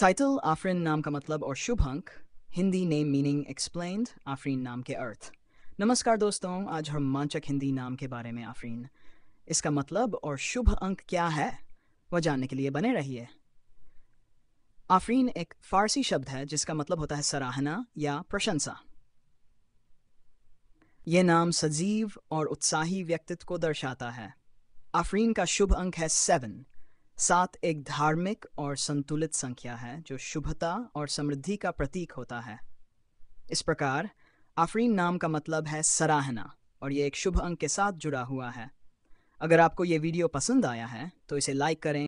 title Afreen नाम का मतलब और शुभ अंक Hindi name meaning explained Afreen नाम के अर्थ नमस्कार दोस्तों आज हम मांचक हिंदी नाम के बारे में आफरीन इसका मतलब और शुभ अंक क्या है वह जानने के लिए बने रहिए आफरीन एक फारसी शब्द है जिसका मतलब होता है सराहना या प्रशंसा यह नाम सजीव और उत्साही व्यक्तित्व को दर्शाता है आफरीन का शुभ अंक है सेवन सात एक धार्मिक और संतुलित संख्या है जो शुभता और समृद्धि का प्रतीक होता है इस प्रकार आफरीन नाम का मतलब है सराहना और ये एक शुभ अंक के साथ जुड़ा हुआ है अगर आपको ये वीडियो पसंद आया है तो इसे लाइक करें